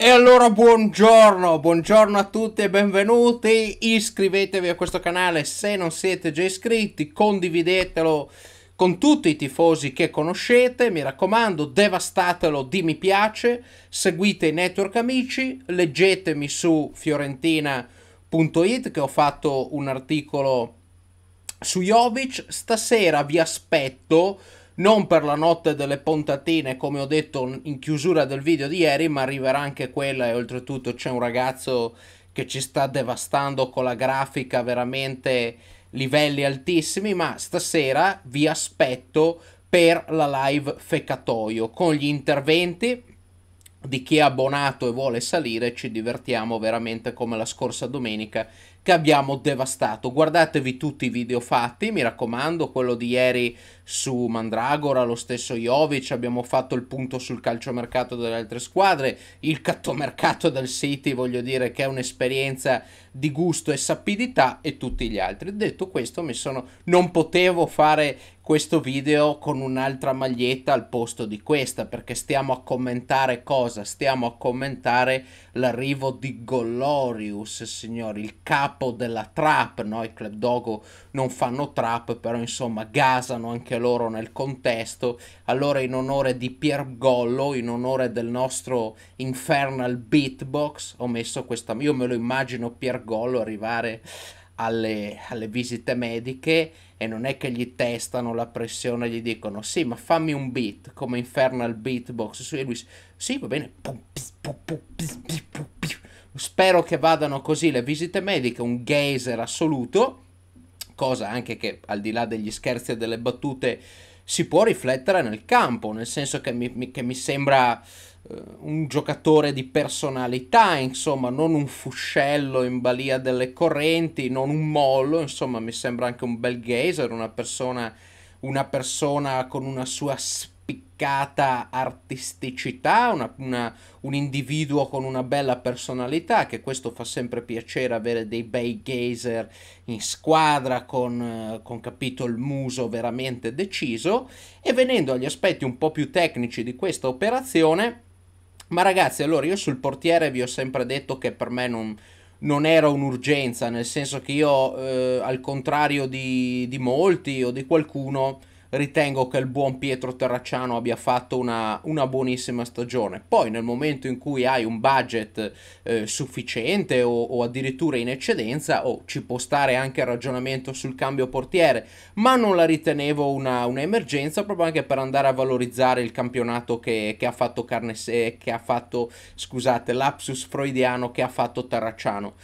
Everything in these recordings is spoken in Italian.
E allora buongiorno, buongiorno a tutti e benvenuti, iscrivetevi a questo canale se non siete già iscritti, condividetelo con tutti i tifosi che conoscete, mi raccomando devastatelo di mi piace, seguite i network amici, leggetemi su fiorentina.it che ho fatto un articolo su Jovic, stasera vi aspetto non per la notte delle pontatine come ho detto in chiusura del video di ieri ma arriverà anche quella e oltretutto c'è un ragazzo che ci sta devastando con la grafica veramente livelli altissimi ma stasera vi aspetto per la live fecatoio con gli interventi di chi è abbonato e vuole salire ci divertiamo veramente come la scorsa domenica che abbiamo devastato guardatevi tutti i video fatti mi raccomando quello di ieri su Mandragora, lo stesso Jovic, abbiamo fatto il punto sul calciomercato delle altre squadre, il cattomercato del City, voglio dire che è un'esperienza di gusto e sapidità e tutti gli altri. Detto questo, mi sono non potevo fare questo video con un'altra maglietta al posto di questa perché stiamo a commentare cosa? Stiamo a commentare l'arrivo di Gollorius, signori, il capo della trap, no? I Club Dogo non fanno trap, però insomma gasano anche loro nel contesto. Allora in onore di Pier Gollo, in onore del nostro Infernal Beatbox, ho messo questa... Io me lo immagino Pier Gollo arrivare alle, alle, visite mediche e non è che gli testano la pressione, gli dicono sì ma fammi un beat come Infernal Beatbox e lui sì va bene spero che vadano così le visite mediche, un geyser assoluto cosa anche che al di là degli scherzi e delle battute si può riflettere nel campo, nel senso che mi, che mi sembra eh, un giocatore di personalità, insomma, non un fuscello in balia delle correnti, non un mollo, insomma, mi sembra anche un bel gazer, una persona, una persona con una sua spina spiccata artisticità, una, una, un individuo con una bella personalità, che questo fa sempre piacere avere dei bei gazer in squadra con, eh, con capito il muso veramente deciso e venendo agli aspetti un po' più tecnici di questa operazione, ma ragazzi allora io sul portiere vi ho sempre detto che per me non, non era un'urgenza, nel senso che io, eh, al contrario di, di, molti o di qualcuno, ritengo che il buon Pietro Terracciano abbia fatto una, una buonissima stagione. Poi nel momento in cui hai un budget eh, sufficiente o, o, addirittura in eccedenza, oh, ci può stare anche il ragionamento sul cambio portiere, ma non la ritenevo una, un'emergenza proprio anche per andare a valorizzare il campionato che, che ha fatto Carnese, che ha fatto, scusate, lapsus freudiano che ha fatto Terracciano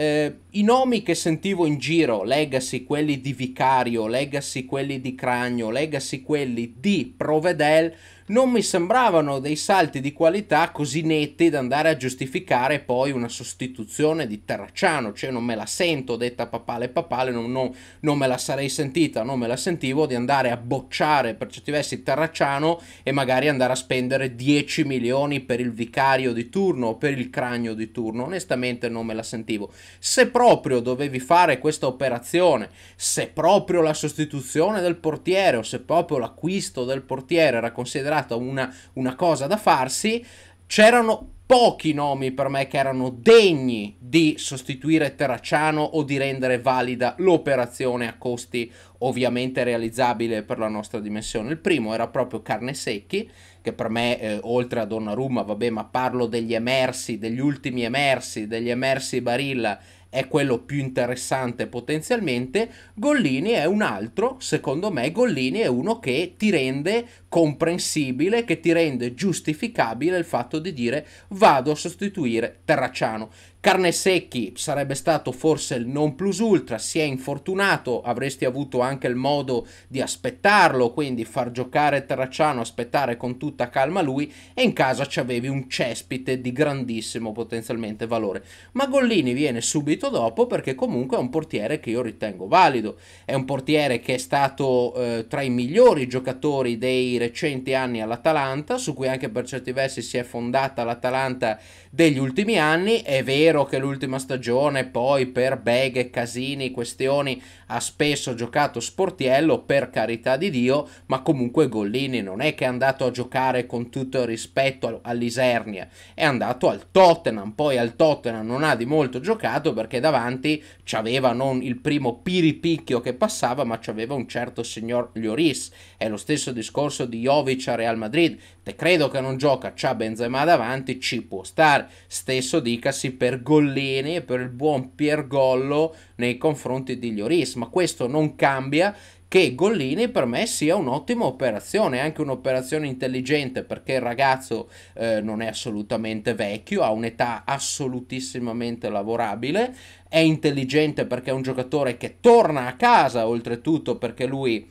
eh, I nomi che sentivo in giro, legacy quelli di Vicario, legacy quelli di Cragno, legacy quelli di Provedel, non mi sembravano dei salti di qualità così netti da andare a giustificare poi una sostituzione di Terracciano, cioè non me la sento detta papale papale, non, non, non me la sarei sentita, non me la sentivo di andare a bocciare per certi versi Terracciano e magari andare a spendere 10 milioni per il vicario di turno o per il cranio di turno, onestamente non me la sentivo. Se proprio dovevi fare questa operazione, se proprio la sostituzione del portiere o se proprio l'acquisto del portiere era considerato considerata una, una cosa da farsi, c'erano pochi nomi per me che erano degni di sostituire Terracciano o di rendere valida l'operazione a costi ovviamente realizzabile per la nostra dimensione. Il primo era proprio Carne Secchi, che per me eh, oltre a Donnarumma, vabbè, ma parlo degli emersi, degli ultimi emersi, degli emersi Barilla è quello più interessante potenzialmente. Gollini è un altro, secondo me Gollini è uno che ti rende comprensibile, che ti rende giustificabile il fatto di dire vado a sostituire Terracciano. Carne Secchi sarebbe stato forse il non plus ultra, si è infortunato, avresti avuto anche il modo di aspettarlo, quindi far giocare Terracciano, aspettare con tutta calma lui e in casa ci avevi un cespite di grandissimo potenzialmente valore. Ma Gollini viene subito dopo perché comunque è un portiere che io ritengo valido, è un portiere che è stato eh, tra i migliori giocatori dei recenti anni all'Atalanta, su cui anche per certi versi si è fondata l'Atalanta degli ultimi anni. È vero che l'ultima stagione poi per beghe, casini, questioni ha spesso giocato sportiello, per carità di Dio, ma comunque Gollini non è che è andato a giocare con tutto il rispetto all'Isernia, è andato al Tottenham, poi al Tottenham non ha di molto giocato perché davanti c'aveva non il primo piripicchio che passava, ma c'aveva un certo signor Lloris. È lo stesso discorso di Jovic a Real Madrid, te credo che non gioca, c'ha Benzema davanti, ci può stare stesso dicasi per Gollini e per il buon Piergollo nei confronti di Lloris, ma questo non cambia che Gollini per me sia un'ottima operazione, anche un'operazione intelligente perché il ragazzo eh, non è assolutamente vecchio, ha un'età assolutissimamente lavorabile, è intelligente perché è un giocatore che torna a casa oltretutto perché lui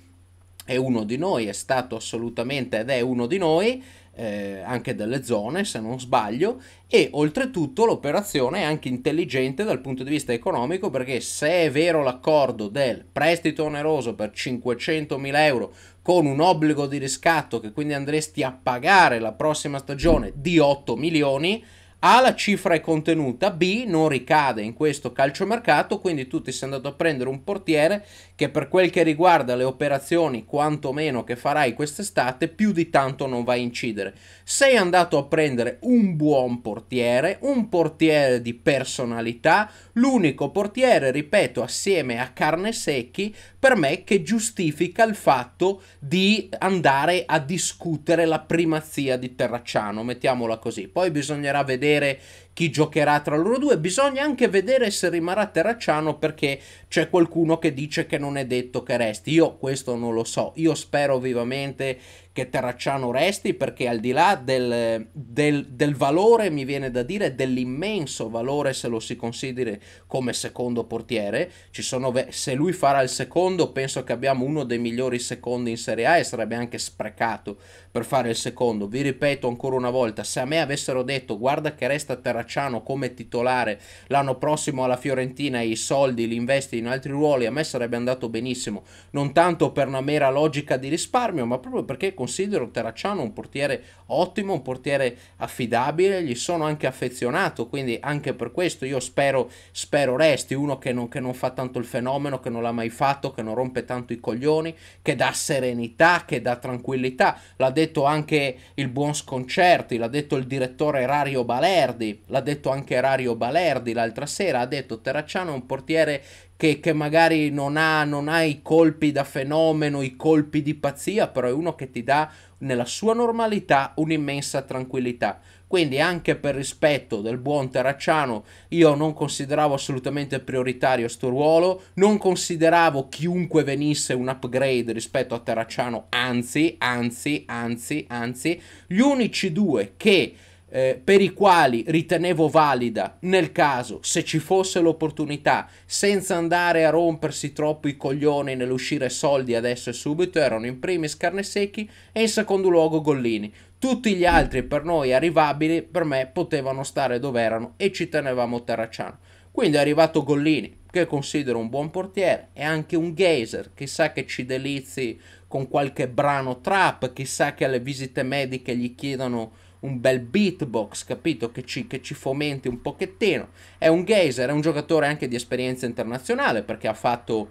è uno di noi, è stato assolutamente ed è uno di noi eh, anche delle zone, se non sbaglio, e oltretutto l'operazione è anche intelligente dal punto di vista economico perché se è vero l'accordo del prestito oneroso per 500.000 euro con un obbligo di riscatto che quindi andresti a pagare la prossima stagione di 8 milioni, a la cifra è contenuta, B non ricade in questo calciomercato, quindi tu ti sei andato a prendere un portiere che per quel che riguarda le operazioni, quantomeno che farai quest'estate, più di tanto non va a incidere. Sei andato a prendere un buon portiere, un portiere di personalità, l'unico portiere, ripeto, assieme a Carne Secchi, per me che giustifica il fatto di andare a discutere la primazia di Terracciano, mettiamola così. Poi bisognerà vedere chi giocherà tra loro due, bisogna anche vedere se rimarrà Terracciano perché c'è qualcuno che dice che non è detto che resti. Io questo non lo so, io spero vivamente che Terracciano resti perché al di là del, del, del, valore, mi viene da dire, dell'immenso valore se lo si consideri come secondo portiere, ci sono, se lui farà il secondo penso che abbiamo uno dei migliori secondi in Serie A e sarebbe anche sprecato per fare il secondo. Vi ripeto ancora una volta, se a me avessero detto guarda che resta Terracciano come titolare l'anno prossimo alla Fiorentina e i soldi li investi in altri ruoli, a me sarebbe andato benissimo, non tanto per una mera logica di risparmio, ma proprio perché con considero Terracciano un portiere ottimo, un portiere affidabile, gli sono anche affezionato, quindi anche per questo io spero, spero resti uno che non, che non fa tanto il fenomeno, che non l'ha mai fatto, che non rompe tanto i coglioni, che dà serenità, che dà tranquillità. L'ha detto anche il buon Sconcerti, l'ha detto il direttore Rario Balerdi, l'ha detto anche Rario Balerdi l'altra sera, ha detto Terracciano è un portiere che, che magari non ha, non ha i colpi da fenomeno, i colpi di pazzia, però è uno che ti dà nella sua normalità un'immensa tranquillità. Quindi anche per rispetto del buon Terracciano io non consideravo assolutamente prioritario questo ruolo, non consideravo chiunque venisse un upgrade rispetto a Terracciano, anzi, anzi, anzi, anzi, gli unici due che eh, per i quali ritenevo valida nel caso se ci fosse l'opportunità senza andare a rompersi troppo i coglioni nell'uscire soldi adesso e subito erano in primis carne secchi e in secondo luogo Gollini tutti gli altri per noi arrivabili per me potevano stare dove erano e ci tenevamo Terracciano quindi è arrivato Gollini che considero un buon portiere e anche un geyser chissà che ci delizi con qualche brano trap chissà che alle visite mediche gli chiedano un bel beatbox, capito? Che ci, che ci fomenti un pochettino. È un geyser, è un giocatore anche di esperienza internazionale perché ha fatto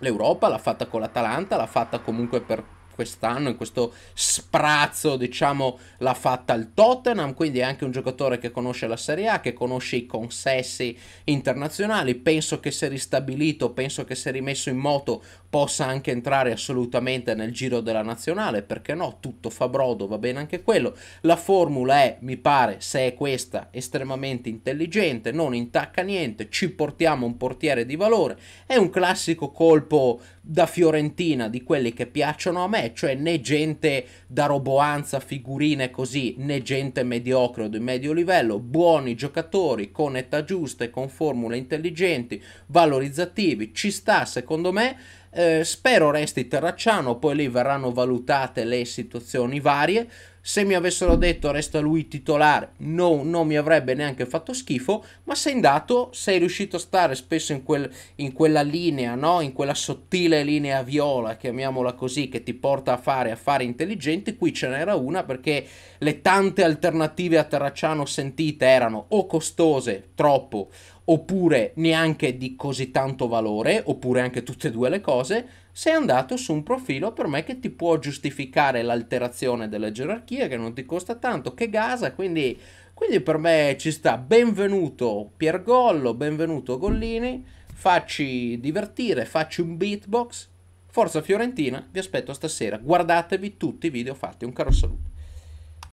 l'Europa, l'ha fatta con l'Atalanta, l'ha fatta comunque per quest'anno, in questo sprazzo, diciamo, l'ha fatta il Tottenham, quindi è anche un giocatore che conosce la Serie A, che conosce i consessi internazionali, penso che se ristabilito, penso che se rimesso in moto possa anche entrare assolutamente nel giro della nazionale, perché no, tutto fa brodo, va bene anche quello. La formula è, mi pare, se è questa, estremamente intelligente, non intacca niente, ci portiamo un portiere di valore, è un classico colpo da Fiorentina di quelli che piacciono a me, cioè né gente da roboanza, figurine così, né gente mediocre o di medio livello, buoni giocatori con età giuste, con formule intelligenti, valorizzativi, ci sta secondo me. Eh, spero resti Terracciano, poi lì verranno valutate le situazioni varie. Se mi avessero detto resta lui titolare, no, non mi avrebbe neanche fatto schifo, ma sei andato, sei riuscito a stare spesso in, quel, in quella linea, no? in quella sottile linea viola, chiamiamola così, che ti porta a fare affari intelligenti, qui ce n'era una perché le tante alternative a Terracciano sentite erano o costose, troppo, oppure neanche di così tanto valore, oppure anche tutte e due le cose, sei andato su un profilo per me che ti può giustificare l'alterazione della gerarchia, che non ti costa tanto, che gasa, quindi, quindi per me ci sta. Benvenuto Piergollo, benvenuto Gollini, facci divertire, facci un beatbox. Forza Fiorentina, vi aspetto stasera, guardatevi tutti i video fatti, un caro saluto.